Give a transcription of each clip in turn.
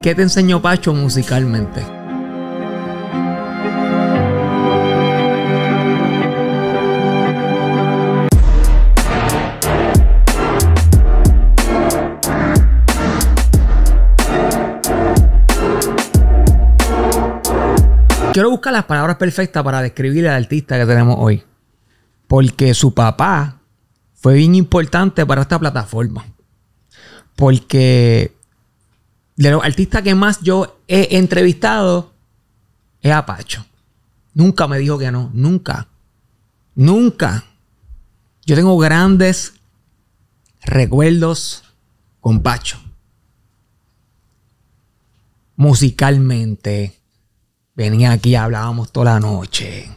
¿Qué te enseñó Pacho musicalmente? Quiero buscar las palabras perfectas para describir al artista que tenemos hoy. Porque su papá fue bien importante para esta plataforma. Porque de los artistas que más yo he entrevistado es a Pacho. Nunca me dijo que no, nunca. Nunca. Yo tengo grandes recuerdos con Pacho. Musicalmente, venía aquí, hablábamos toda la noche.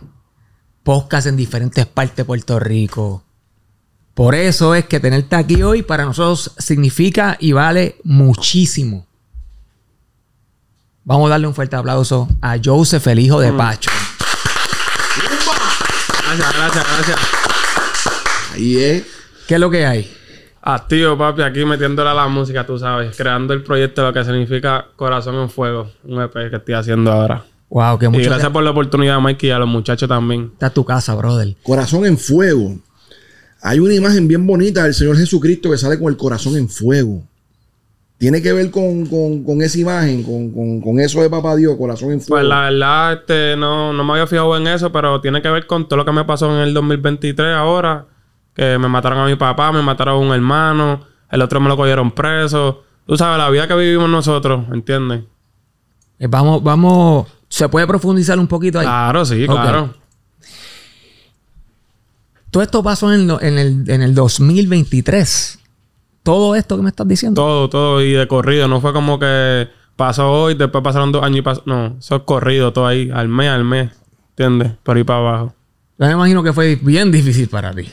Podcast en diferentes partes de Puerto Rico. Por eso es que tenerte aquí hoy para nosotros significa y vale muchísimo. Vamos a darle un fuerte aplauso a Joseph, el hijo de mm. Pacho. Gracias, gracias, gracias. Ahí es. ¿Qué es lo que hay? Activo, ah, papi, aquí metiéndole a la música, tú sabes. Creando el proyecto de lo que significa Corazón en Fuego. Un EP que estoy haciendo ahora. Wow, que mucho. Y gracias por la oportunidad, Mikey, y a los muchachos también. Está tu casa, brother. Corazón en Fuego. Hay una imagen bien bonita del Señor Jesucristo que sale con el corazón en fuego tiene que ver con, esa imagen, con, eso de papá Dios, corazón en fuego. Pues la verdad, este, no, no me había fijado en eso, pero tiene que ver con todo lo que me pasó en el 2023 ahora, que me mataron a mi papá, me mataron a un hermano, el otro me lo cogieron preso. Tú sabes, la vida que vivimos nosotros, ¿entiendes? Eh, vamos, vamos, ¿se puede profundizar un poquito ahí? Claro, sí, claro. Todo esto pasó en el, en el, en el 2023 todo esto que me estás diciendo. Todo, todo, y de corrido. No fue como que pasó hoy, después pasaron dos años y pasó. No, eso es corrido todo ahí, al mes, al mes. ¿Entiendes? Por ahí para abajo. Yo me imagino que fue bien difícil para ti.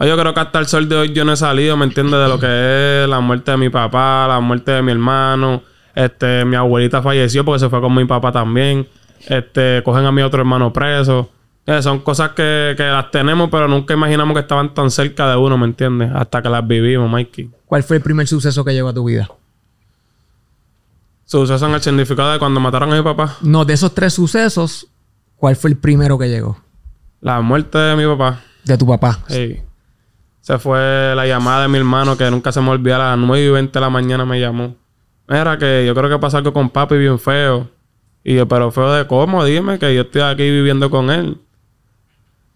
Yo creo que hasta el sol de hoy yo no he salido, ¿me entiendes? De lo que es la muerte de mi papá, la muerte de mi hermano. Este, mi abuelita falleció porque se fue con mi papá también. Este, cogen a mi otro hermano preso. Eh, son cosas que, las tenemos, pero nunca imaginamos que estaban tan cerca de uno, ¿me entiendes? Hasta que las vivimos, Mikey. ¿Cuál fue el primer suceso que llegó a tu vida? ¿Suceso en el significado de cuando mataron a mi papá? No, de esos tres sucesos, ¿cuál fue el primero que llegó? La muerte de mi papá. De tu papá. Sí. Se fue la llamada de mi hermano que nunca se me olvidó. A las 9 y 20 de la mañana me llamó. Era que yo creo que pasó algo con papi bien feo. Y yo, pero feo de cómo, dime que yo estoy aquí viviendo con él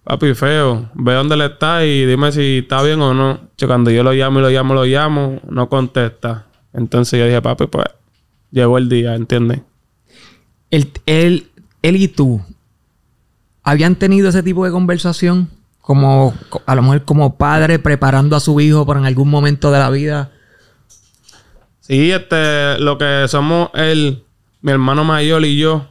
papi feo, ve dónde le está y dime si está bien o no. Yo, cuando yo lo llamo y lo llamo, lo llamo, no contesta. Entonces yo dije, papi, pues llegó el día, ¿entiendes? El él y tú, ¿habían tenido ese tipo de conversación? Como, a lo mejor como padre preparando a su hijo para en algún momento de la vida. Sí, este, lo que somos él, mi hermano mayor y yo,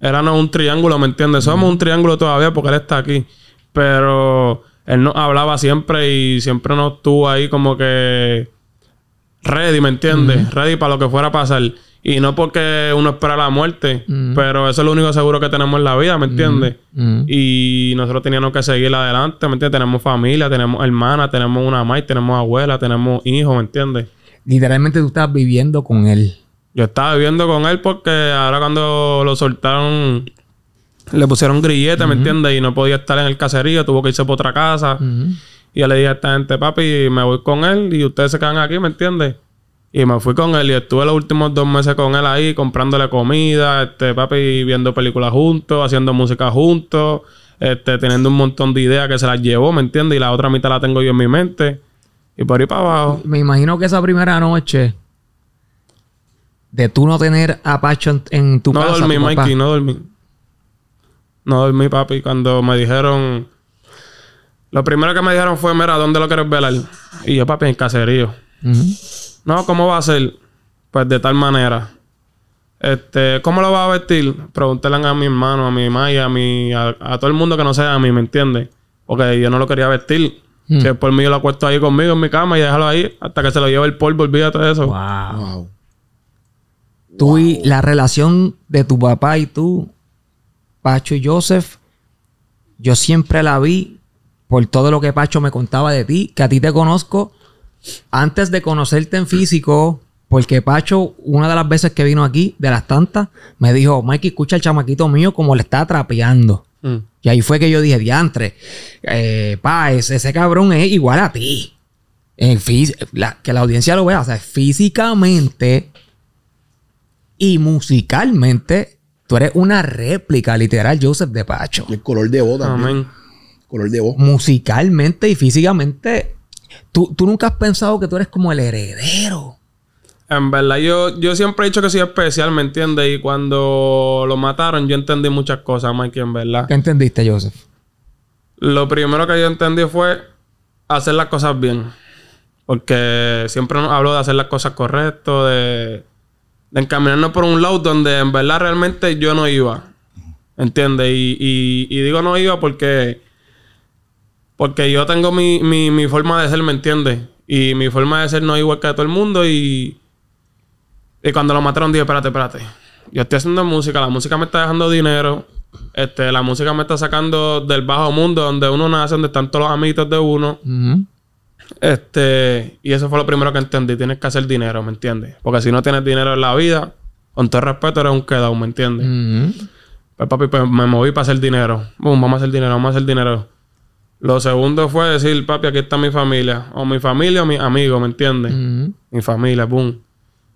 Éramos un triángulo, ¿me entiendes? Somos un triángulo todavía porque él está aquí. Pero él nos hablaba siempre y siempre nos estuvo ahí como que ready, ¿me entiendes? Ready para lo que fuera a pasar. Y no porque uno espera la muerte, pero eso es lo único seguro que tenemos en la vida, ¿me entiendes? Y nosotros teníamos que seguir adelante, ¿me entiendes? Tenemos familia, tenemos hermana, tenemos una madre, tenemos abuela, tenemos hijos, ¿me entiendes? Literalmente tú estás viviendo con él. Yo estaba viviendo con él porque ahora cuando lo soltaron le pusieron grillete, ¿me entiendes? Y no podía estar en el caserío, tuvo que irse por otra casa. Y yo le dije a esta gente, papi, me voy con él y ustedes se quedan aquí, ¿me entiendes? Y me fui con él y estuve los últimos dos meses con él ahí, comprándole comida, este, papi, viendo películas juntos, haciendo música juntos, este, teniendo un montón de ideas que se las llevó, ¿me entiendes? Y la otra mitad la tengo yo en mi mente. Y por ahí para abajo. Me imagino que esa primera noche de tú no tener Apache en, en tu casa. No dormí, Mikey, no dormí. No dormí, papi, cuando me dijeron. Lo primero que me dijeron fue: Mira, ¿dónde lo quieres velar? Y yo, papi, en caserío. No, ¿cómo va a ser? Pues de tal manera. Este, ¿cómo lo va a vestir? Pregúntale a mi hermano, a mi mamá a mi, a, todo el mundo que no sea a mí, ¿me entiendes? Porque yo no lo quería vestir. Que mm. por mí, yo lo acuesto ahí conmigo en mi cama y déjalo ahí hasta que se lo lleve el polvo, olvídate de eso. wow. Tú y la relación de tu papá y tú, Pacho y Joseph, yo siempre la vi por todo lo que Pacho me contaba de ti, que a ti te conozco antes de conocerte en físico, porque Pacho, una de las veces que vino aquí, de las tantas, me dijo, Mikey, escucha al chamaquito mío como le está trapeando. Mm. Y ahí fue que yo dije, diantre, eh, pa, ese, cabrón es igual a ti. En que la audiencia lo vea, o sea, físicamente y musicalmente, tú eres una réplica, literal, Joseph de Pacho. el color de voz también. Amén. Color de voz. Musicalmente y físicamente, tú, nunca has pensado que tú eres como el heredero. En verdad, yo, yo siempre he dicho que soy especial, ¿me entiendes? Y cuando lo mataron, yo entendí muchas cosas, Mikey, en verdad. ¿Qué entendiste, Joseph? Lo primero que yo entendí fue hacer las cosas bien. Porque siempre hablo de hacer las cosas correctas, de de encaminarnos por un lado donde en verdad realmente yo no iba. ¿Entiendes? Y, y, digo no iba porque, porque yo tengo mi, mi, mi forma de ser, ¿me entiendes? Y mi forma de ser no es igual que de todo el mundo y, y cuando lo mataron dije, espérate, espérate. Yo estoy haciendo música, la música me está dejando dinero, este, la música me está sacando del bajo mundo donde uno nace, donde están todos los amiguitos de uno. Este, y eso fue lo primero que entendí. Tienes que hacer dinero, ¿me entiendes? Porque si no tienes dinero en la vida, con todo respeto, eres un quedado, ¿me entiendes? Pues papi, pues me moví para hacer dinero. Boom, vamos a hacer dinero, vamos a hacer dinero. Lo segundo fue decir, papi, aquí está mi familia. O mi familia o mi amigo ¿me entiendes? Mi familia, boom.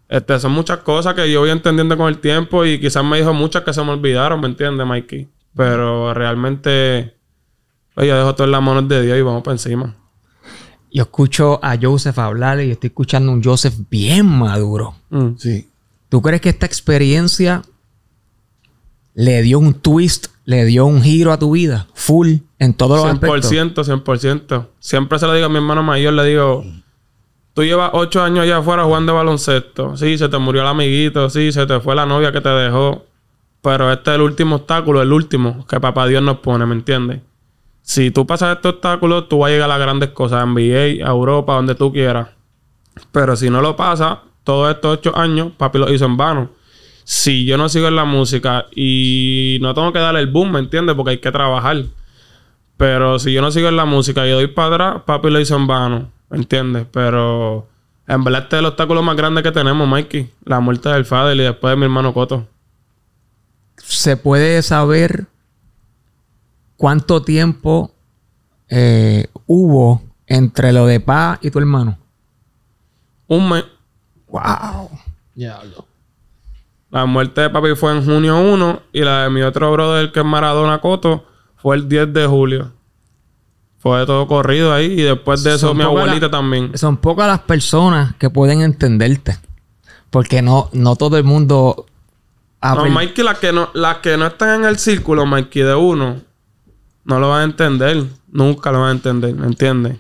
Este, son muchas cosas que yo voy entendiendo con el tiempo y quizás me dijo muchas que se me olvidaron, ¿me entiendes, Mikey? Pero realmente, oye, dejo todo en las manos de Dios y vamos para encima yo escucho a Joseph hablar y estoy escuchando a un Joseph bien maduro. Mm. Sí. ¿Tú crees que esta experiencia le dio un twist, le dio un giro a tu vida? Full, en todos los 100%, 100%, Siempre se lo digo a mi hermano mayor, le digo... Tú llevas ocho años allá afuera jugando baloncesto. Sí, se te murió el amiguito. Sí, se te fue la novia que te dejó. Pero este es el último obstáculo, el último que papá Dios nos pone, ¿me entiendes? si tú pasas este obstáculo, tú vas a llegar a las grandes cosas, a NBA, a Europa, donde tú quieras. Pero si no lo pasas, todos estos ocho años, papi lo hizo en vano. Si yo no sigo en la música y no tengo que darle el boom, ¿me entiendes? Porque hay que trabajar. Pero si yo no sigo en la música y doy para atrás, papi lo hizo en vano, ¿me entiendes? Pero en verdad este es el obstáculo más grande que tenemos, Mikey. La muerte del Fadel y después de mi hermano Coto. ¿Se puede saber ¿cuánto tiempo eh, hubo entre lo de Pa y tu hermano? Un mes. ¡Wow! La muerte de papi fue en junio 1 y la de mi otro brother, que es Maradona Coto, fue el 10 de julio. Fue todo corrido ahí y después de eso mi abuelita también. Son pocas las personas que pueden entenderte. Porque no, no todo el mundo... Abre. No, Mikey, las que no, las que no están en el círculo, Mikey, de uno, no lo van a entender. Nunca lo van a entender, ¿me entiendes?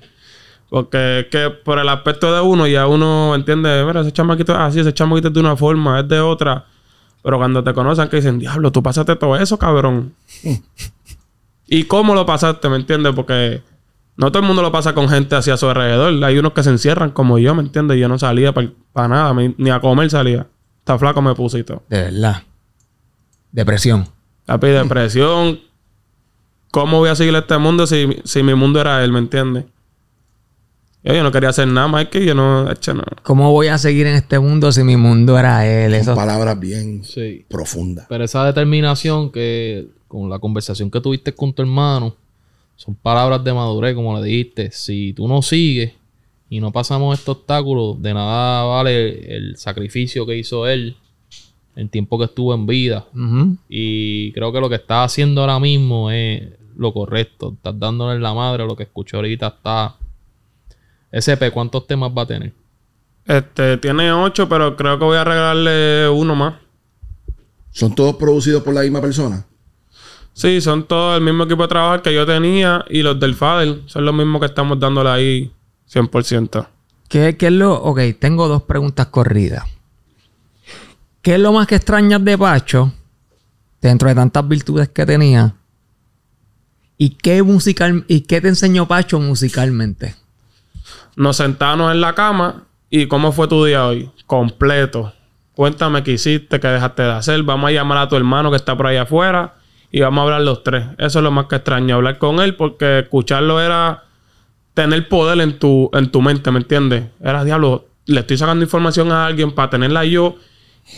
Porque es que por el aspecto de uno, ya uno entiende, mira, ese chamaquito es así, ese chamaquito es de una forma, es de otra. Pero cuando te conocen, que dicen, diablo, tú pasaste todo eso, cabrón. ¿Y cómo lo pasaste, me entiendes? Porque no todo el mundo lo pasa con gente así a su alrededor. Hay unos que se encierran como yo, ¿me entiendes? Yo no salía para nada, ni a comer salía. Está flaco me puse todo. De verdad. Depresión. Papi, depresión, ¿Cómo voy a seguir este mundo si, mi mundo era él, me entiendes? Yo, no quería hacer nada más que yo no, hecho, nada ¿Cómo voy a seguir en este mundo si mi mundo era él? Son palabras bien profundas. Pero esa determinación que con la conversación que tuviste con tu hermano, son palabras de madurez, como le dijiste. Si tú no sigues y no pasamos este obstáculo, de nada vale el sacrificio que hizo él, en tiempo que estuvo en vida. Y creo que lo que está haciendo ahora mismo es lo correcto. Estás dándole la madre, ...a lo que escucho ahorita está... SP, ¿cuántos temas va a tener? Este, tiene ocho, pero creo que voy a regalarle uno más. ¿Son todos producidos por la misma persona? Sí, son todos el mismo equipo de trabajo que yo tenía y los del Fadel son los mismos que estamos dándole ahí 100%. ¿Qué, ¿Qué, es lo...? Ok, tengo dos preguntas corridas. ¿Qué es lo más que extrañas de Pacho dentro de tantas virtudes que tenía? ¿Y qué, musical, ¿Y qué te enseñó Pacho musicalmente? Nos sentamos en la cama y ¿cómo fue tu día hoy? Completo. Cuéntame qué hiciste, qué dejaste de hacer. Vamos a llamar a tu hermano que está por ahí afuera y vamos a hablar los tres. Eso es lo más que extraño, hablar con él porque escucharlo era tener poder en tu, en tu mente, ¿me entiendes? Era diablo, le estoy sacando información a alguien para tenerla yo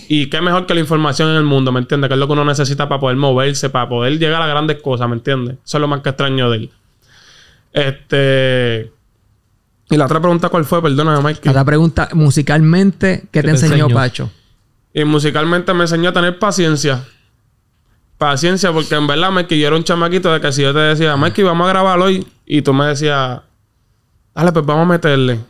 y qué mejor que la información en el mundo, ¿me entiendes? Que es lo que uno necesita para poder moverse, para poder llegar a grandes cosas, ¿me entiendes? Eso es lo más que extraño de él. Este. Y la otra pregunta, ¿cuál fue? perdona Mike. La otra pregunta, musicalmente, ¿qué, te, enseñó, Pacho? Y musicalmente me enseñó a tener paciencia. Paciencia, porque en verdad, Mike, yo era un chamaquito de que si yo te decía, Mike, vamos a grabar hoy, y tú me decías, dale, pues vamos a meterle.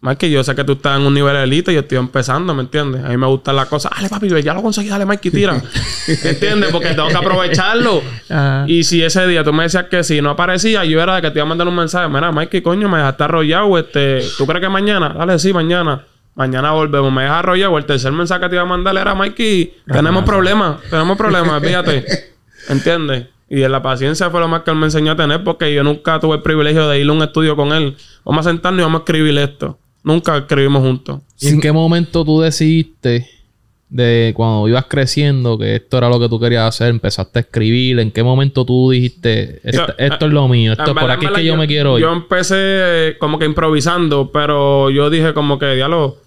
Mikey, yo sé que tú estás en un nivel élite y yo estoy empezando, ¿me entiendes? A mí me gustan las cosas. Dale, papi, ya lo conseguí, dale, Mikey! tira. ¿Me entiendes? Porque tengo que aprovecharlo. Ah. Y si ese día tú me decías que si no aparecía, yo era de que te iba a mandar un mensaje. Mira, Mikey, coño, me dejaste arrollado. Este, ¿Tú crees que mañana? Dale, sí, mañana. Mañana volvemos. Me dejas arrollado. El tercer mensaje que te iba a mandar era, Mikey, ah, tenemos problemas. Tenemos problemas, fíjate. ¿Entiendes? Y en la paciencia fue lo más que él me enseñó a tener porque yo nunca tuve el privilegio de ir a un estudio con él. Vamos a sentarnos y vamos a escribir esto. Nunca escribimos juntos. ¿Y en qué momento tú decidiste de cuando ibas creciendo que esto era lo que tú querías hacer? ¿Empezaste a escribir? ¿En qué momento tú dijiste este, esto, es eh, lo mío? Esto, es por aquí es que yo, me quiero ir? Yo empecé eh, como que improvisando, pero yo dije como que, diálogo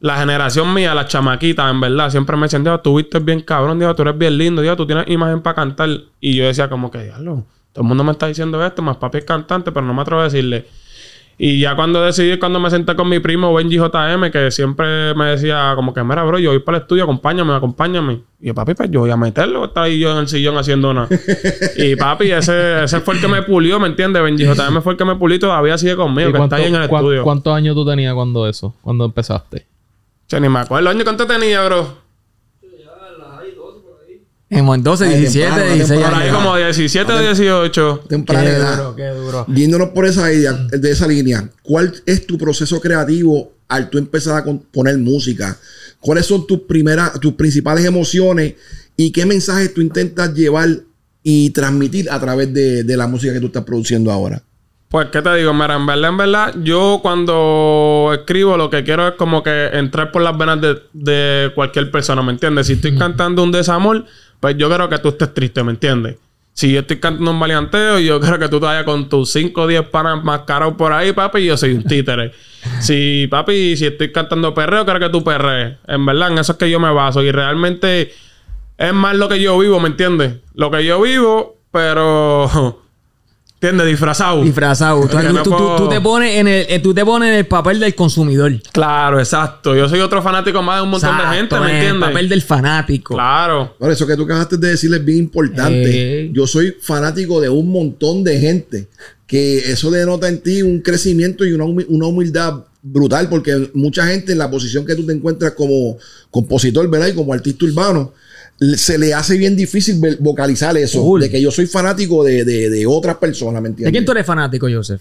la generación mía, las chamaquitas, en verdad, siempre me decían, tú viste bien cabrón, digo, tú eres bien lindo, diálogo, tú tienes imagen para cantar. Y yo decía como que, diablo, todo el mundo me está diciendo esto, más papi es cantante, pero no me atrevo a decirle. Y ya cuando decidí, cuando me senté con mi primo Benji JM, que siempre me decía, como que, mira, bro, yo voy para el estudio, acompáñame, acompáñame. Y yo, papi, pues yo voy a meterlo, está ahí yo en el sillón haciendo nada. y papi, ese, ese fue el que me pulió, ¿me entiendes? Benji JM fue el que me pulió había todavía sigue conmigo, que está ahí en el estudio. ¿Cuántos años tú tenías cuando eso, cuando empezaste? Che ni me acuerdo el año cuánto tenía, bro. En 12, 17, 18. Por ahí como 17 18. Temprana Duro, qué duro. Viéndonos por esa idea, de esa línea, ¿cuál es tu proceso creativo al tú empezar a poner música? ¿Cuáles son tus primeras, tus principales emociones y qué mensajes tú intentas llevar y transmitir a través de, la música que tú estás produciendo ahora? Pues, ¿qué te digo? Mira, en verdad, en verdad, yo cuando escribo lo que quiero es como que entrar por las venas de, de cualquier persona, ¿me entiendes? Si estoy cantando un desamor, pues yo creo que tú estés triste, ¿me entiendes? Si yo estoy cantando un maleanteo, yo creo que tú te vayas con tus 5 o 10 panas caros por ahí, papi, yo soy un títere. si, papi, si estoy cantando perreo, creo que tú perrees. En verdad, en eso es que yo me baso. Y realmente es más lo que yo vivo, ¿me entiendes? Lo que yo vivo, pero ¿Entiendes? Disfrazado. Disfrazado. Tú, te pones en el, eh, tú te pones el papel del consumidor. Claro, exacto. Yo soy otro fanático más de un montón de gente, ¿me entiendes? El papel del fanático. Claro. Por eso que tú acabaste de decir es bien importante. Eh. Yo soy fanático de un montón de gente. Que eso denota en ti un crecimiento y una, una humildad brutal. Porque mucha gente en la posición que tú te encuentras como compositor, ¿verdad? Y como artista urbano se le hace bien difícil vocalizar eso. De que yo soy fanático de, otras personas, ¿me entiendes? ¿De quién tú eres fanático, Joseph?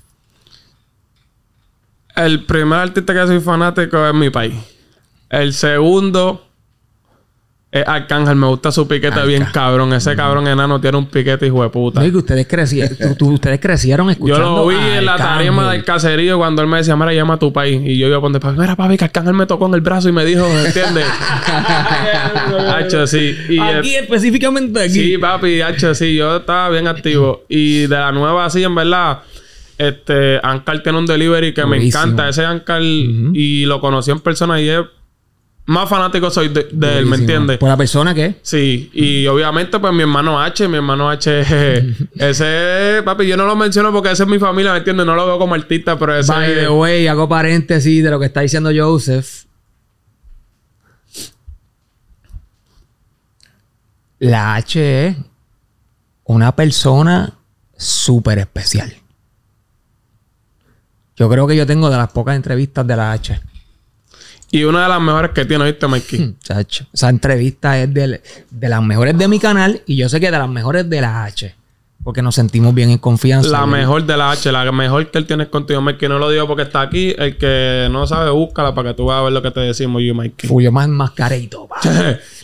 El primer artista que soy fanático es mi país. El segundo es Arcángel, me gusta su piquete bien cabrón. Ese cabrón enano tiene un piquete hijo de puta. ustedes, crecieron, ustedes crecieron escuchando. Yo lo vi en la tarima del caserío cuando él me decía, mira, llama a tu país. Y yo iba a poner, mira, papi, que Arcángel me tocó en el brazo y me dijo, ¿entiendes? Hacho, sí. aquí, específicamente aquí. Sí, papi, hacho, sí. Yo estaba bien activo. Y de la nueva, así, en verdad. Este, Ankar tiene un delivery que me encanta. Ese Ancal, y lo conocí en persona y es más fanático soy de, él, ¿me entiendes? ¿Por la persona que Sí, y obviamente, pues mi hermano H, mi hermano H, ese, papi, yo no lo menciono porque ese es mi familia, ¿me entiendes? No lo veo como artista, pero ese. By the way, hago paréntesis de lo que está diciendo Joseph. La H es una persona súper especial. Yo creo que yo tengo de las pocas entrevistas de la H. Y una de las mejores que tiene, ¿viste, Mikey? Chacho. Esa entrevista es de, las mejores de mi canal y yo sé que de las mejores de la H. Porque nos sentimos bien en confianza. La mejor de la H, la mejor que él tiene contigo, Mikey. No lo digo porque está aquí. El que no sabe, búscala para que tú vayas a ver lo que te decimos, yo, Mikey. Fui yo más mascareito,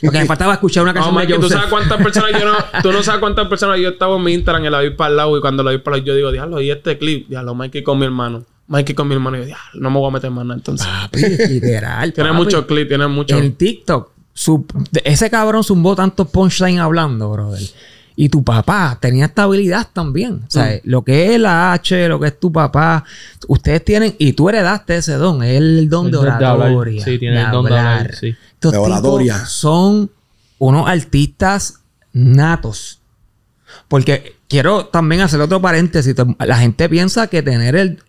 Porque me faltaba escuchar una canción no, Mikey, ¿tú sabes cuántas personas yo no, tú no sabes cuántas personas yo estaba en mi Instagram y la vi para el lado. Y cuando la vi para el lado, yo digo, déjalo, y este clip, Déjalo, Mikey con mi hermano que con mi hermano y yo, ah, no me voy a meter más nada entonces. Papi, literal. tiene muchos clips. tiene mucho. En TikTok. ese cabrón zumbó tantos punchlines hablando, brother. Y tu papá tenía esta habilidad también. O sea, mm. lo que es la H, lo que es tu papá, ustedes tienen, y tú heredaste ese don, el don de oratoria. Sí, tiene el don de hablar. de oratoria. Son unos artistas natos. Porque quiero también hacer otro paréntesis. La gente piensa que tener el,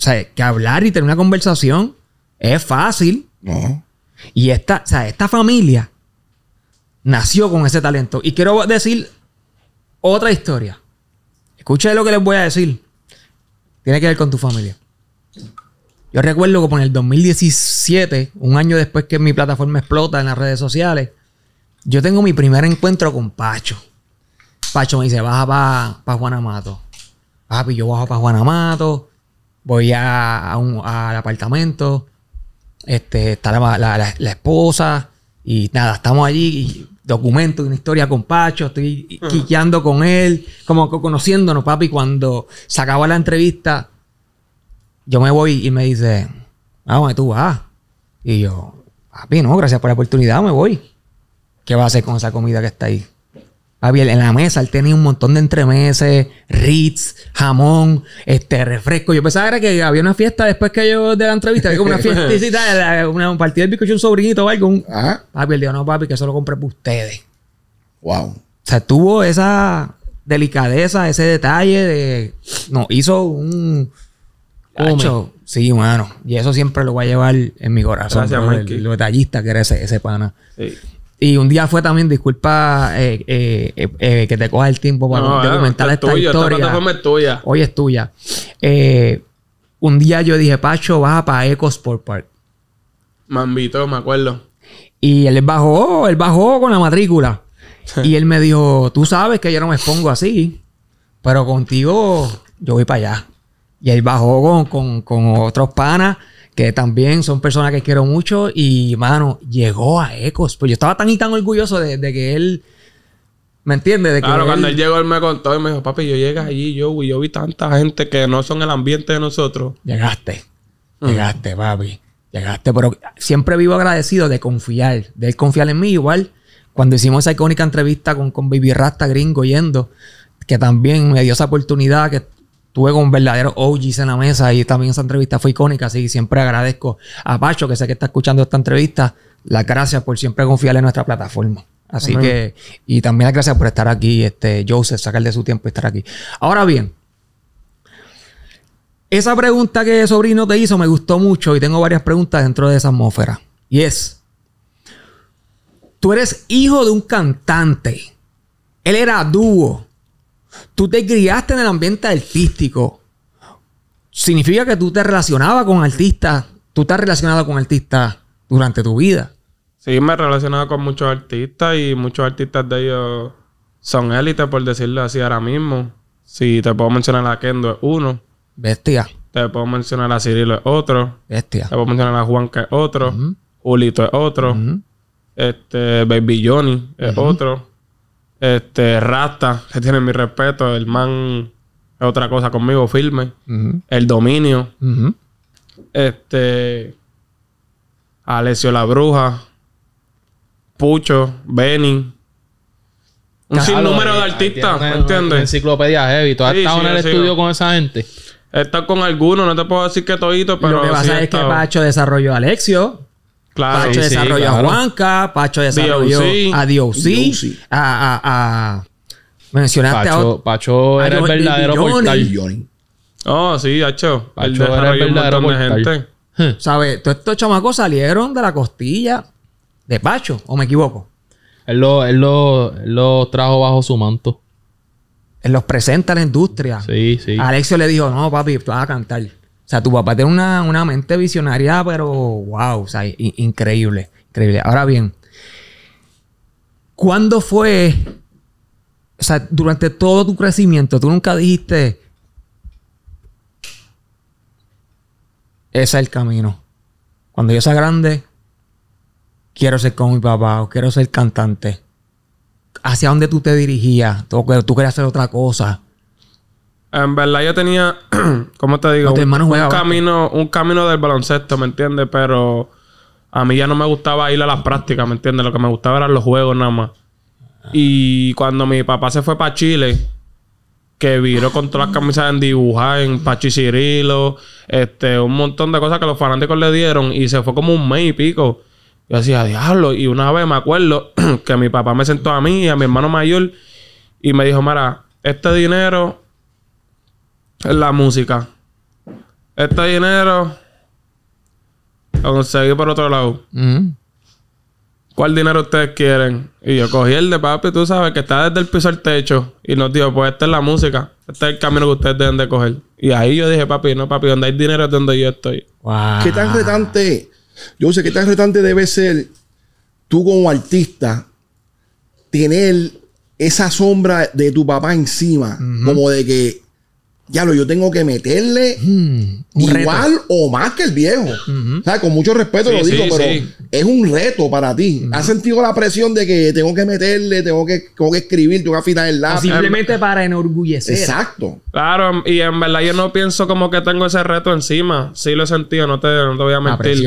o sea, que hablar y tener una conversación es fácil. Y esta, esta familia nació con ese talento. Y quiero decir otra historia. Escuchen lo que les voy a decir. Tiene que ver con tu familia. Yo recuerdo que en el 2017, un año después que mi plataforma explota en las redes sociales, yo tengo mi primer encuentro con Pacho. Pacho me dice, baja para pa Juanamato. Papi, yo bajo para Guanamato voy a, un, al apartamento, este, está la, esposa y nada, estamos allí y documento una historia con Pacho, estoy quiqueando con él, como conociéndonos, papi. Cuando se acaba la entrevista, yo me voy y me dice, vamos, ah, tú vas? Y yo, papi, no, gracias por la oportunidad, me voy. ¿Qué va a hacer con esa comida que está ahí? Había en la mesa, él tenía un montón de entremeses, Ritz, jamón, este refresco. Yo pensaba era que había una fiesta después que yo de la entrevista, como una fiesta, una partida de bizcocho, un sobrinito o algo. Papi, dijo, no, papi, que eso lo compré para ustedes. Wow. O sea, tuvo esa delicadeza, ese detalle de. No, hizo un. Ocho. Sí, bueno. Y eso siempre lo voy a llevar en mi corazón. Gracias, Lo detallista que era ese, ese pana. Sí. Y un día fue también, disculpa eh, eh, eh, que te coja el tiempo para no, documentar esta historia. Hoy es tuya. un día yo dije, Pacho, baja para Eco Sport Park. Mambito, me acuerdo. Y él bajó, él bajó con la matrícula. y él me dijo, tú sabes que yo no me expongo así, pero contigo yo voy para allá. Y él bajó con otros panas que también son personas que quiero mucho y, mano, llegó a Ecos. Pues yo estaba tan y tan orgulloso de, que él... ¿Me entiendes? Claro, cuando él llegó, él me contó y me dijo, papi, yo llegas allí, yo, yo vi tanta gente que no son el ambiente de nosotros. Llegaste. Mm. Llegaste, papi. Llegaste. Pero siempre vivo agradecido de confiar, de él confiar en mí. Igual, cuando hicimos esa icónica entrevista con, con Baby Rasta, gringo, yendo, que también me dio esa oportunidad, que tuve con verdadero OG en la mesa y también esa entrevista fue icónica, así que siempre agradezco a Pacho, que sé que está escuchando esta entrevista, las gracias por siempre confiar en nuestra plataforma. Así que, y también las gracias por estar aquí, este, Joseph, sacar de su tiempo y estar aquí. Ahora bien, esa pregunta que sobrino te hizo me gustó mucho y tengo varias preguntas dentro de esa atmósfera. Y es, tú eres hijo de un cantante. Él era dúo. Tú te criaste en el ambiente artístico. Significa que tú te relacionabas con artistas. Tú estás relacionado con artistas durante tu vida. Sí, me he relacionado con muchos artistas y muchos artistas de ellos son élites, por decirlo así, ahora mismo. Si sí, te puedo mencionar a Kendo, es uno. Bestia. Te puedo mencionar a Cirilo, es otro. Bestia. Te puedo mencionar a que es otro. Ulito, es otro. Este, Baby Johnny, es otro. Este, Rasta, que tiene mi respeto. El man es otra cosa conmigo, filme, El dominio. Este. Alessio la Bruja. Pucho, Benny. Un sinnúmero de eh, artistas, ¿me entiendes? enciclopedia heavy. ¿Tú has estado en el estudio con esa gente? He estado con algunos, no te puedo decir que todito, pero. Lo que pasa es que Pacho desarrolló a Alexio. Pacho sí, a Juanca, Pacho desarrolló a DOC, A, a, a, Mencionaste Pacho, a oh, Pacho era el verdadero portal. Oh, sí, Hacho. Pacho era el verdadero portal. Gente. Hmm. ¿Sabes? Todos estos chamacos salieron de la costilla de Pacho, ¿o me equivoco? Él los lo, trajo bajo su manto. Él los presenta a la industria. Sí, sí. Alexio le dijo, no, papi, tú vas a cantar sea, tu papá tiene una, una mente visionaria, pero wow, o sea, increíble, increíble. Ahora bien, ¿cuándo fue? O sea, durante todo tu crecimiento, tú nunca dijiste, ese es el camino. Cuando yo sea grande, quiero ser como mi papá o quiero ser cantante. ¿Hacia dónde tú te dirigías? ¿Tú, tú querías hacer otra cosa? En verdad yo tenía, ¿cómo te digo? un, camino, un camino del baloncesto, ¿me entiendes? Pero a mí ya no me gustaba ir a las prácticas, ¿me entiendes? Lo que me gustaba eran los juegos nada más. Y cuando mi papá se fue para Chile, que vino con todas las camisas en dibujar, en pachicirilo... este, un montón de cosas que los fanáticos le dieron y se fue como un mes y pico. Yo decía, diablo. Y una vez me acuerdo que mi papá me sentó a mí y a mi hermano mayor y me dijo, Mara, este dinero es la música. Este dinero lo conseguí por otro lado. Mm. ¿Cuál dinero ustedes quieren? Y yo cogí el de papi, tú sabes, que está desde el piso al techo. Y nos dijo, pues esta es la música. Este es el camino que ustedes deben de coger. Y ahí yo dije, papi, no, papi, donde hay dinero es donde yo estoy. Wow. ¿Qué tan retante? Yo sé, ¿qué tan retante debe ser tú como artista tener esa sombra de tu papá encima? Como de que ya lo yo tengo que meterle hmm, igual o más que el viejo. O sea, Con mucho respeto lo digo, pero es un reto para ti. ¿Has sentido la presión de que tengo que meterle, tengo que, escribir, tengo que afinar el lápiz? simplemente para enorgullecer. Exacto. Claro, y en verdad yo no pienso como que tengo ese reto encima. Sí lo he sentido, no te, voy a mentir.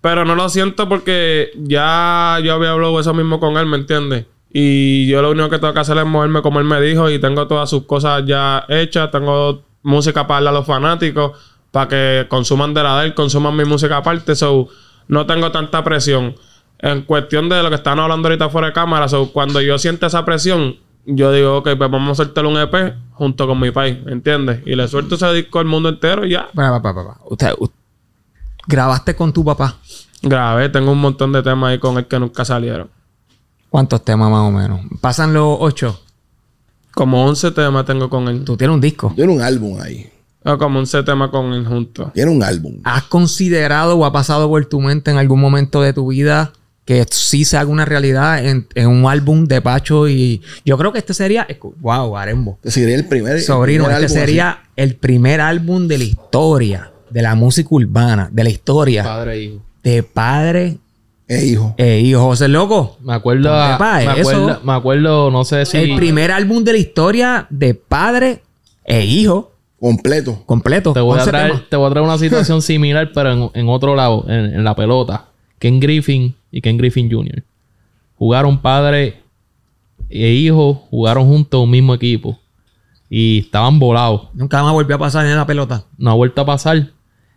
Pero no lo siento porque ya yo había hablado eso mismo con él, ¿me entiendes? Y yo lo único que tengo que hacer es moverme como él me dijo y tengo todas sus cosas ya hechas, tengo música para a los fanáticos, para que consuman de la de él, consuman mi música aparte, so no tengo tanta presión. En cuestión de lo que están hablando ahorita fuera de cámara, so, cuando yo siento esa presión, yo digo, ok, pues vamos a soltar un EP junto con mi país, ¿entiendes? Y le suelto ese disco al mundo entero y ya. papá, papá. usted, ¿Grabaste con tu papá? Grabé, tengo un montón de temas ahí con él que nunca salieron. ¿Cuántos temas más o menos? ¿Pasan los ocho? Como once temas tengo con él. Tú tienes un disco. Tiene un álbum ahí. Ah, como once temas con él junto. Tiene un álbum. ¿Has considerado o ha pasado por tu mente en algún momento de tu vida que sí se haga una realidad en, un álbum de Pacho? Y yo creo que este sería. ¡Wow, Arembo! Este sería el primer. Sobrino, este sería el primer álbum de la historia, de la música urbana, de la historia. de Padre e hijo. De padre e hijo. E hijo, José Loco. Me acuerdo, me acuerdo, me acuerdo, no sé si. El primer álbum de la historia de padre e hijo. Completo. Completo. Te voy, a traer, te voy a traer, una situación similar, pero en, otro lado, en, la pelota. Ken Griffin y Ken Griffin Jr. Jugaron padre e hijo, jugaron juntos un mismo equipo. Y estaban volados. Nunca más volvió a pasar en la pelota. No ha vuelto a pasar.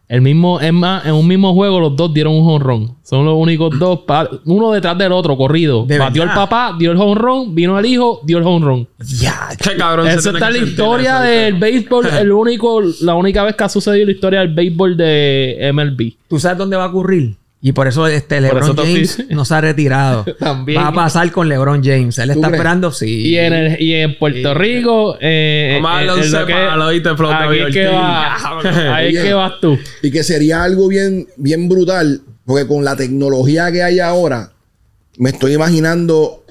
El mismo, en, en un mismo juego, los dos dieron un jonrón. Son los únicos dos, uno detrás del otro, corrido. Batió el papá, dio el jonrón, vino el hijo, dio el jonrón. Ya, qué cabrón. Esa está la historia del béisbol, el único, la única vez que ha sucedido la historia del béisbol de MLB. ¿Tú sabes dónde va a ocurrir? Y por eso este LeBron James no ha retirado. También. Va a pasar con LeBron James. Él está esperando, sí. Y en, Puerto Rico. Ahí, que, vas tú. Y que sería algo bien, bien brutal, porque con la tecnología que hay ahora, me estoy imaginando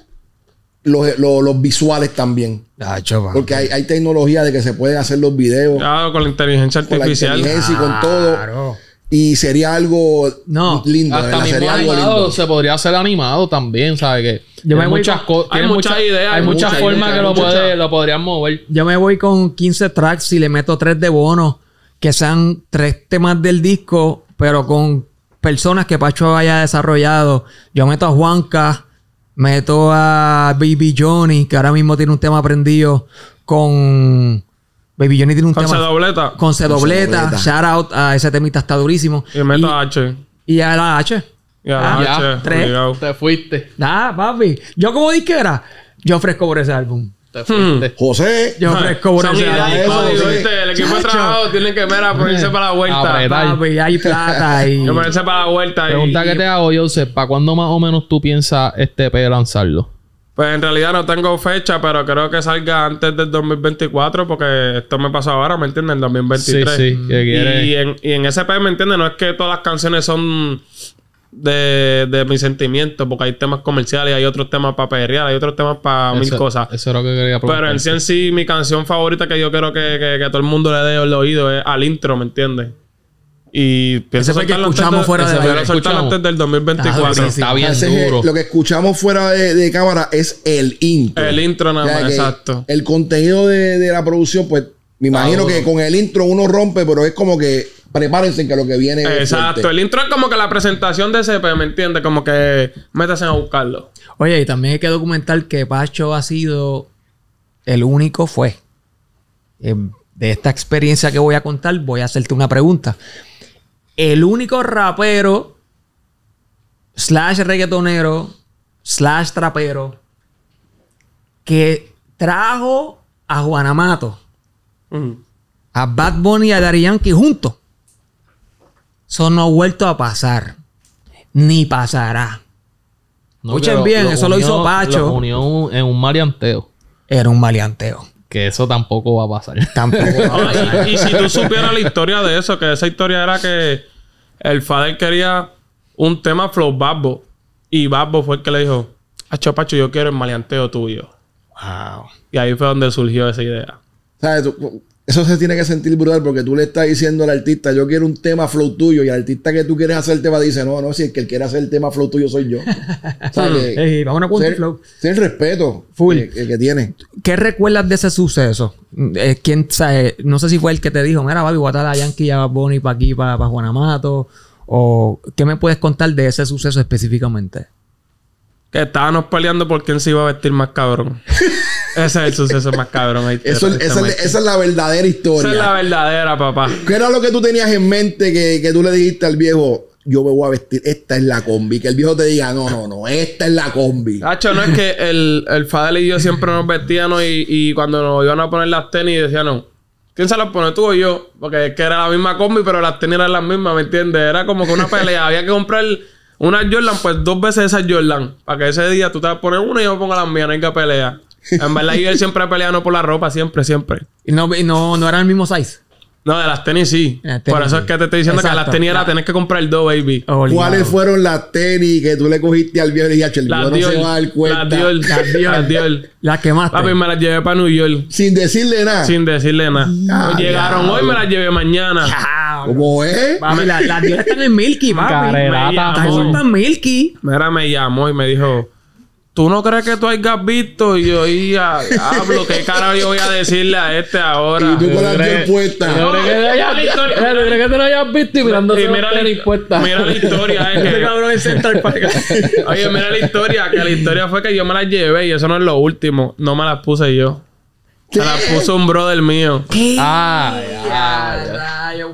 los, visuales también. Ah, Porque hay, hay, tecnología de que se pueden hacer los videos. Claro, con la inteligencia artificial. la inteligencia y con todo. Y sería algo no, lindo. Hasta lindo. Se podría hacer animado también, ¿sabes? Que muchas hay muchas, ideas. Hay muchas, formas que lo, lo podrían mover. Yo me voy con 15 tracks y le meto 3 de bono. Que sean 3 temas del disco, pero con personas que Pacho haya desarrollado. Yo meto a Juanca, meto a BB Johnny, que ahora mismo tiene un tema aprendido con Baby Johnny tiene un con tema. Con C dobleta. Con C dobleta. Shout out a ese temita, está durísimo. Y meta H. Y a la H. Y a la ah, H. Te fuiste. Ah, papi. Yo como era? yo ofrezco por ese álbum. Te fuiste. Hmm. José. Yo ofrezco por ese álbum. El equipo de trabajo tiene que a ponerse para la vuelta. Papi, hay plata ahí. Yo ponerse para la vuelta. Pregunta que te hago, José. ¿Para cuándo más o menos tú piensas este P lanzarlo? Pues en realidad no tengo fecha, pero creo que salga antes del 2024 porque esto me pasó ahora, ¿me entiendes? En 2023. Sí, sí, Y en, y en SP, ¿me entiendes? No es que todas las canciones son de, de mis sentimiento, porque hay temas comerciales, hay otros temas para perrear, hay otros temas para mil cosas. Eso es lo que quería preguntar. Pero en sí en sí, mi canción favorita que yo quiero que, todo el mundo le dé el oído es al intro, ¿me entiendes? Y pienso que escuchamos fuera de, cámara. antes del 2024. lo que escuchamos fuera de, cámara es el intro. El intro nada más, exacto. El contenido de, la producción, pues me imagino que con el intro uno rompe, pero es como que prepárense que lo que viene Exacto. El intro es como que la presentación de ese, ¿me entiendes? Como que métase a buscarlo. Oye, y también hay que documentar que Pacho ha sido el único fue. Eh, de esta experiencia que voy a contar, voy a hacerte una pregunta el único rapero, slash reggaetonero, slash trapero, que trajo a Juanamato, a Bad Bunny y a Daddy Yankee juntos. Eso no ha vuelto a pasar. Ni pasará. Escuchen bien, eso lo hizo Pacho. Lo unió en un maleanteo. Era un maleanteo que eso tampoco va a pasar. Tampoco y, si tú supieras la historia de eso, que esa historia era que el Fader quería un tema flow Babbo. Y Babbo fue el que le dijo, a Pacho, yo quiero el maleanteo tuyo. Wow. Y ahí fue donde surgió esa idea. ¿Sabes? Eso se tiene que sentir brutal porque tú le estás diciendo al artista, yo quiero un tema flow tuyo y el artista que tú quieres hacer el tema dice, no, no, si el que quiere hacer el tema flow tuyo soy yo. vamos a el flow. el respeto El, que tiene. ¿Qué recuerdas de ese suceso? Eh, ¿Quién sabe? No sé si fue el que te dijo, mira, Babi, voy a la Yankee ya Bonnie para aquí, para, para Juanamato. ¿O qué me puedes contar de ese suceso específicamente? Que estábamos peleando por quién se iba a vestir más cabrón. Ese es el suceso más cabrón. Ahí esa, es, la verdadera historia. Esa es la verdadera, papá. ¿Qué era lo que tú tenías en mente que, tú le dijiste al viejo? yo me voy a vestir, esta es la combi. Que el viejo te diga, no, no, no, esta es la combi. Hacho, no es que el, el Fadel y yo siempre nos vestíamos y, y, cuando nos iban a poner las tenis decían, no, ¿quién se las pone tú o yo? Porque que era la misma combi, pero las tenis eran las mismas, ¿me entiendes? Era como que una pelea, había que comprar una Jordan, pues dos veces esa Jordan. Para que ese día tú te pones una y yo me ponga las mías, no hay que pelear. En verdad, yo él siempre peleando por la ropa, siempre, siempre. Y no, no, no era el mismo size. No, de las tenis sí. por eso es que te estoy diciendo que que las tenis las tenés que comprar dos, baby. Oh, ¿Cuáles fueron las tenis que tú le cogiste al viejo y a el viejo no se va a dar cuenta? Las Dior, las Dior, las Dior. Las quemaste. Papi, me las llevé para New York. Sin decirle nada. Sin decirle nada. Ah, Llegaron hoy, me las llevé mañana. Ah, ¿Cómo es? Mami, las la están en Milky, mami. Las están en Milky. Mira, me llamó y me dijo... ¿Tú no crees que tú hayas visto? Y yo, y hablo, ¿qué cara yo voy a decirle a este ahora? Y tú con las piel Yo creo que tú lo hayas visto y mirando y mira la Mira la historia. Eh, es Oye, mira la historia. Que la historia fue que yo me las llevé y eso no es lo último. No me las puse yo. Se la este. puso un brother mío. ¿Qué?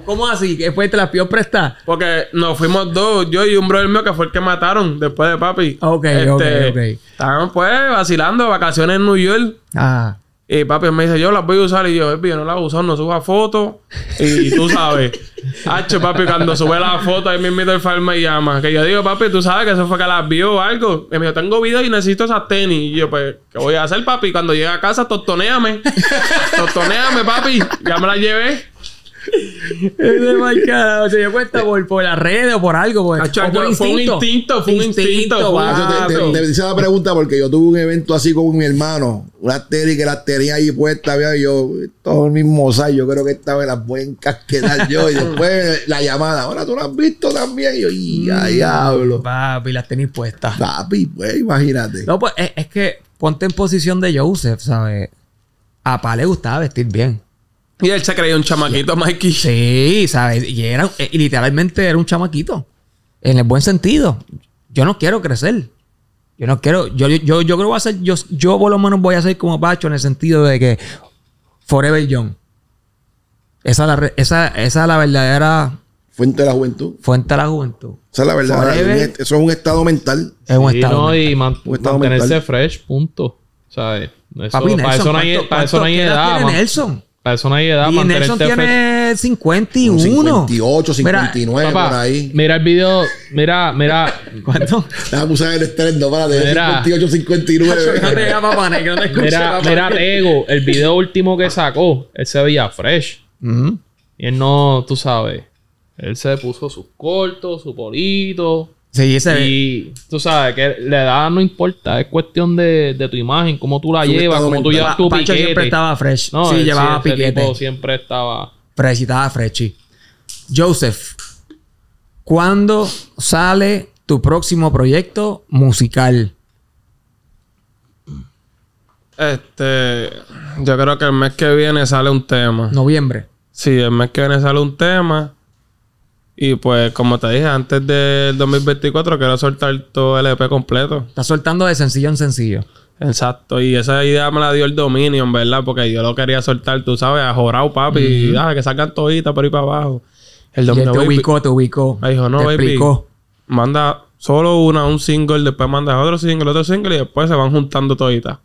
¿Cómo así? ¿Qué fue? ¿Te la pidió prestar? Porque nos fuimos dos, yo y un brother mío que fue el que mataron después de papi. Ok, ok, este, ok. Estábamos pues vacilando, vacaciones en New York. Ah. Y eh, papi me dice, yo las voy a usar. Y yo, yo no las voy no suba foto, Y tú sabes. Hacho, papi, cuando sube la foto, ahí mismo el fan me llama. Que yo digo, papi, tú sabes que eso fue que las vio o algo. Y me dijo, tengo vida y necesito esas tenis. Y yo, pues, ¿qué voy a hacer, papi? Cuando llegue a casa, tostoneame. tostoneame, papi. Ya me las llevé es marcado. Se cuenta por, por las redes o por algo. Pues, fue un instinto, fue un instinto. te, hice la pregunta porque yo tuve un evento así con mi hermano. Una tele que las tenía ahí puesta, había yo, todo el mismo sayo Yo creo que estaba en las buenas que yo. Y después la llamada, ahora tú las has visto también. Y yo, y mm, diablo. Papi, las tenéis puestas. Papi, pues, imagínate. No, pues es, que ponte en posición de Joseph, ¿sabes? A Pa le gustaba vestir bien. Y él se creía un chamaquito, Mikey. Sí, ¿sabes? Y era, eh, y literalmente era un chamaquito. En el buen sentido. Yo no quiero crecer. Yo no quiero. Yo, yo, yo creo que voy a ser. Yo, yo por lo menos voy a ser como Pacho en el sentido de que. Forever Young. Esa es la, esa, esa la verdadera. Fuente de la juventud. Fuente de la juventud. Esa es la verdadera. eso es un estado mental. Es un estado mental. Y mantenerse fresh, punto. ¿Sabes? para eso no hay, e, para eso no hay edad. Nelson? La eso no hay edad. Y Nelson este tiene 51. 58, 59, por ahí. Mira el video. Mira, mira. ¿Cuánto? Estaba usar el estreno, para de 58, 59. Mira, mira Lego. el video último que sacó, él se veía fresh. Y él no, tú sabes. Él se puso sus cortos, su polito. Sí, y tú sabes que la edad no importa, es cuestión de, tu imagen, cómo tú la llevas, cómo tú llevas tu Pacho piquete. siempre estaba fresh. sí, llevaba piquete. siempre estaba... Fresh, estaba freshy. Joseph, ¿cuándo sale tu próximo proyecto musical? Este, yo creo que el mes que viene sale un tema. Noviembre. Sí, el mes que viene sale un tema. Y pues, como te dije, antes del 2024 quiero soltar todo el EP completo. está soltando de sencillo en sencillo. Exacto, y esa idea me la dio el Dominion, ¿verdad? Porque yo lo quería soltar, tú sabes, a Jorao, papi, y, ah, que salgan todita por ahí para abajo. El Dominion. te ubicó, te ubicó. dijo, no, te Manda solo una, un single, después mandas otro single, otro single, y después se van juntando toditas.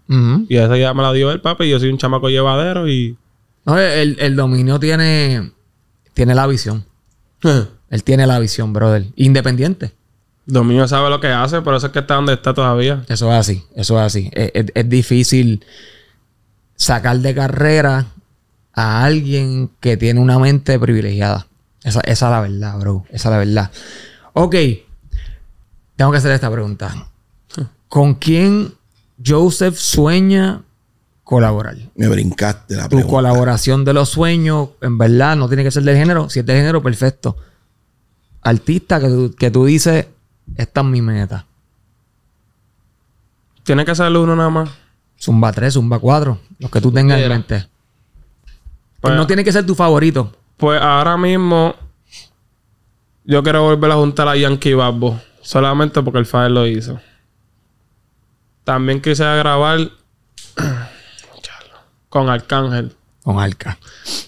Y esa idea me la dio el papi, y yo soy un chamaco llevadero y. No, el, el Dominio tiene, tiene la visión. Eh. Él tiene la visión, brother. Independiente. Dominio sabe lo que hace, pero eso es que está donde está todavía. Eso es así, eso es así. Es, difícil sacar de carrera a alguien que tiene una mente privilegiada. Esa, es la verdad, bro. Esa es la verdad. Ok, tengo que hacer esta pregunta. ¿Con quién Joseph sueña colaborar? Me brincaste la pregunta. Tu colaboración de los sueños, en verdad, no tiene que ser del género. Si es del género, perfecto artista que tú, dices, esta es mi meta? tiene que ser uno nada más. Zumba 3, Zumba 4, los que tú tengas en mente. Pues, pues no tiene que ser tu favorito. Pues ahora mismo yo quiero volver a juntar a Yankee Babbo. Solamente porque el Fader lo hizo. También quise grabar con Arcángel. Con Arca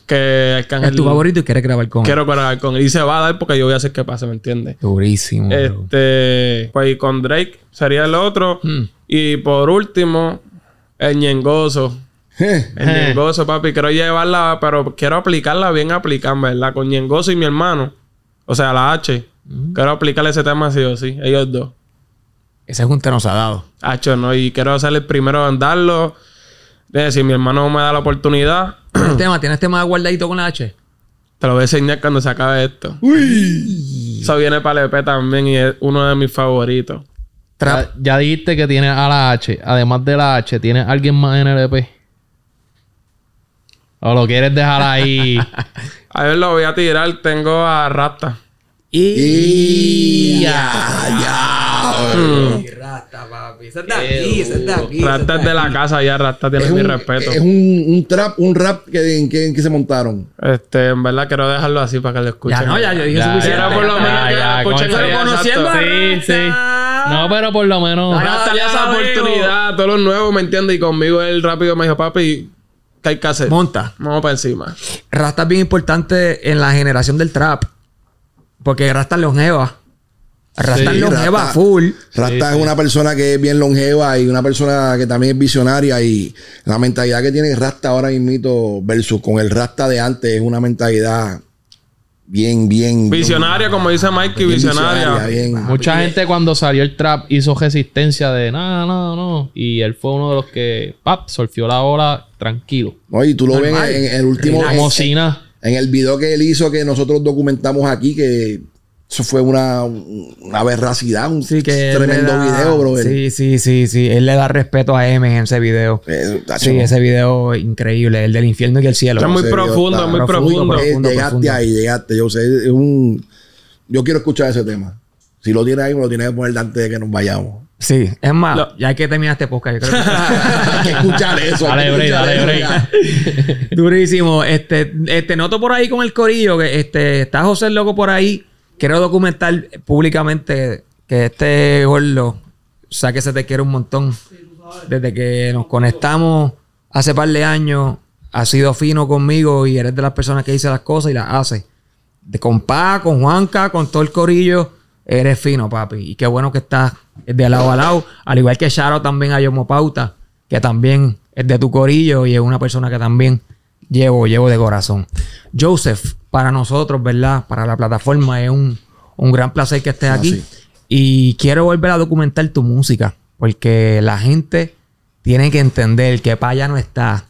que Es tu favorito y quieres grabar con él. Quiero grabar con él. Y se va a dar porque yo voy a hacer que pase, ¿me entiendes? Durísimo. Este... Pues y con Drake sería el otro. Hmm. Y por último, el Ñengoso. Eh. el Ñengoso, papi. Quiero llevarla, pero quiero aplicarla bien aplicada, ¿verdad? Con Ñengoso y mi hermano. O sea, la H. Hmm. Quiero aplicarle ese tema sí o sí. Ellos dos. Ese junte nos ha dado. Hacho, no. Y quiero ser el primero a andarlo. De, si mi hermano me da la oportunidad. ¿Tienes tema? ¿Tienes tema guardadito con la H? Te lo voy a enseñar cuando se acabe esto. ¡Uy! Eso viene para el EP también y es uno de mis favoritos. Ya, dijiste que tiene a la H. Además de la H, tiene alguien más en el EP? ¿O lo quieres dejar ahí? a ver, lo voy a tirar. Tengo a Rasta. Y... ya. Mm. Rasta es aquí, de la casa ya, Rasta tiene mi respeto. Es un, un trap, un rap que, en que, se montaron. Este, en verdad quiero dejarlo así para que lo escuchen. Ya no, ya yo dije suficiente. por lo menos ya, ya conociendo Sí, sí. No, pero por lo menos. Rasta ya esa oportunidad, todos los nuevos, ¿me entiendes? Y conmigo él rápido me dijo, papi, ¿qué hay que hacer? Monta. Vamos para encima. Rasta es bien importante en la generación del trap. Porque Rasta es neva. Rasta es full. Rasta es una persona que es bien longeva y una persona que también es visionaria y la mentalidad que tiene Rasta ahora mismo versus con el Rasta de antes es una mentalidad bien, bien. Visionaria, como dice Mikey, visionaria. visionaria Mucha gente cuando salió el trap hizo resistencia de nada, no, no. Y él fue uno de los que, pap, surfió la ola tranquilo. Oye, tú lo ves en, el último. en, el video que él hizo que nosotros documentamos aquí, que eso fue una, una veracidad. un tremendo video, bro. Sí, sí, sí, sí. Él le da respeto a M en ese video. Eh, sí, ese video increíble, el del infierno y el cielo. Es muy profundo, muy profundo. Eh, llegaste ahí, llegaste. Yo sé, es un. Yo quiero escuchar ese tema. Si lo tienes ahí, me lo tienes que poner antes de que nos vayamos. Sí, es más, ya hay que terminar este podcast, yo creo hay que escuchar eso. Dale, break, dale, break. Durísimo. Este, este, noto por ahí con el corillo que este, está José Loco por ahí quiero documentar públicamente que este gordo, o sea que se te quiere un montón. Desde que nos conectamos hace par de años, has sido fino conmigo y eres de las personas que dice las cosas y las hace. De con con Juanca, con todo el corillo, eres fino, papi. Y qué bueno que estás de lado a lado. Al igual que Charo también hay homopauta, que también es de tu corillo y es una persona que también llevo, llevo de corazón. Joseph, para nosotros, ¿verdad? Para la plataforma es un, gran placer que estés ah, aquí. Y quiero volver a documentar tu música, porque la gente tiene que entender que Paya no está,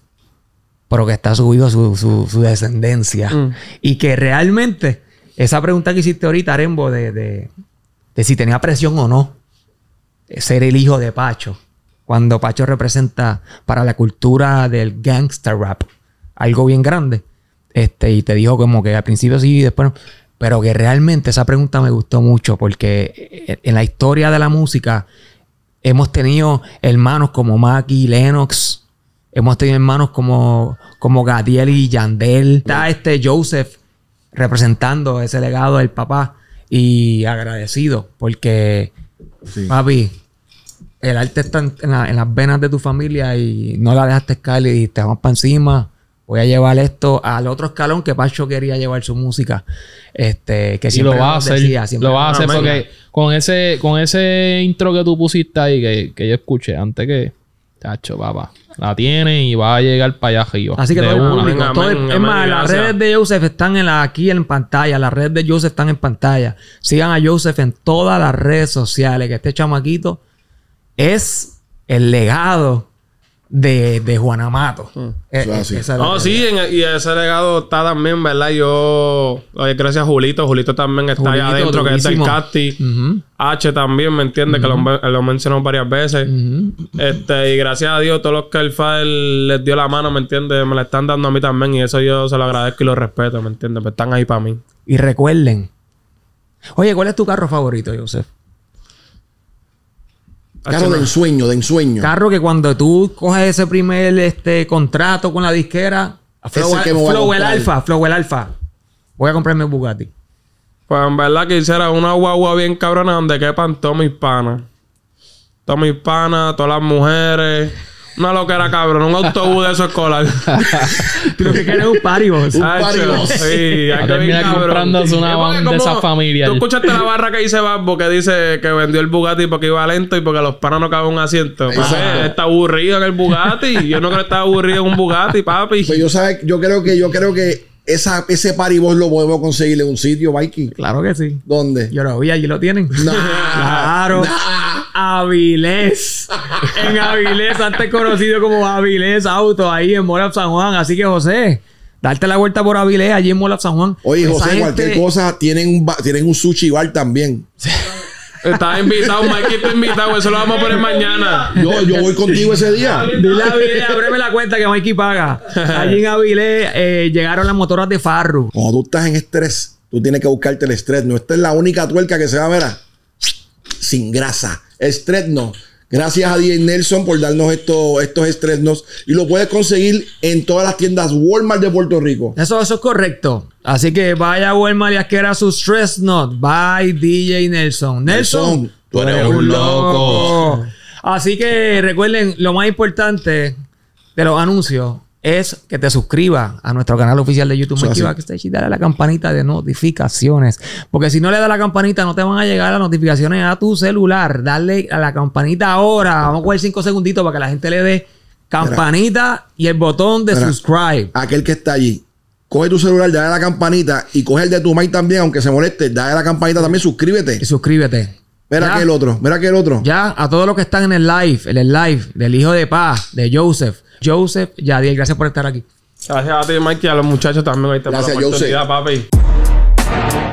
pero que está subido su, su, su descendencia. Mm. Y que realmente, esa pregunta que hiciste ahorita, Arembo, de, de si tenía presión o no, ser el hijo de Pacho, cuando Pacho representa para la cultura del gangster rap algo bien grande. Este, y te dijo como que al principio sí y después Pero que realmente esa pregunta me gustó mucho porque eh, en la historia de la música hemos tenido hermanos como y Lennox, hemos tenido hermanos como, como Gadiel y Yandel. Está este Joseph representando ese legado del papá y agradecido porque, sí. papi, el arte está en, las venas de tu familia y no la dejaste caer y te vamos para encima voy a llevar esto al otro escalón que Pacho quería llevar su música. Este, que siempre lo va a hacer. lo va a hacer porque con ese, con ese intro que tú pusiste ahí, que, yo escuché antes que. Tacho, papá. La tiene y va a llegar para allá Así que todo el público. es más, las redes de Joseph están aquí en pantalla. Las redes de Joseph están en pantalla. Sigan a Joseph en todas las redes sociales. Que este chamaquito es el legado de, de Amato Mm. Eh, sí. y ese legado está también, ¿verdad? Yo, oye, gracias a Julito, Julito también está ahí adentro, que es el Casti. H también, ¿me entiendes? Que lo, mencionó varias veces. este Y gracias a Dios, todos los que el FAL les dio la mano, ¿me entiendes? Me la están dando a mí también y eso yo se lo agradezco y lo respeto, ¿me entiendes? Pero pues están ahí para mí. Y recuerden. Oye, ¿cuál es tu carro favorito, Joseph? Carro de ensueño, de ensueño. Carro que cuando tú coges ese primer este, contrato con la disquera, Flow, el Alfa, Flow el Alfa. Voy a comprarme un Bugatti. Pues en verdad quisiera una guagua bien cabrona donde quepan todos mis panas. Todos mis panas, todas las mujeres. No lo que era, cabrón. Un autobús de eso escolar. que es un paribos. Un Sí, hay que comprando comprándose una van de esa familia. Tú escuchaste la barra que dice bambo que dice que vendió el Bugatti porque iba lento y porque los panos no caben un asiento. está aburrido en el Bugatti. Yo no creo que está aburrido en un Bugatti, papi. Pues, yo, yo creo que, yo creo que esa, ese paribos lo podemos conseguir en un sitio, Viking. Claro que sí. ¿Dónde? Yo lo vi, allí lo tienen. No, claro. Avilés. En Avilés, antes conocido como Avilés Auto, ahí en Mola San Juan. Así que, José, darte la vuelta por Avilés, allí en Mola San Juan. Oye, José, cualquier cosa, tienen un, tienen un sushi bar también. Estás invitado, Mikey está invitado. Eso lo vamos a poner mañana. Yo, yo voy contigo ese día. Dile a Avilés, ábreme la cuenta que Mikey paga. Allí en Avilés eh, llegaron las motoras de Farro. Cuando tú estás en estrés, tú tienes que buscarte el estrés. No, esta es la única tuerca que se va a ver sin grasa. Estretno. Gracias a DJ Nelson por darnos esto, estos estresnos. Y lo puedes conseguir en todas las tiendas Walmart de Puerto Rico. Eso, eso es correcto. Así que vaya a Walmart y era su stress not. Bye, DJ Nelson. Nelson, tú eres un loco. Así que recuerden, lo más importante de los anuncios es que te suscribas a nuestro canal oficial de YouTube que Backstage y dale a la campanita de notificaciones. Porque si no le da la campanita, no te van a llegar las notificaciones a tu celular. Dale a la campanita ahora. Vamos a coger cinco segunditos para que la gente le dé campanita y el botón de subscribe. Aquel que está allí coge tu celular, dale a la campanita y coge el de tu mic también, aunque se moleste, dale a la campanita también, suscríbete. Y suscríbete. Mira que el otro, mira que el otro. Ya, a todos los que están en el live, en el live del Hijo de Paz, de Joseph, Joseph Yadiel, gracias por estar aquí. Gracias a ti, Mike, y a los muchachos también. Gracias, por la Joseph. papi.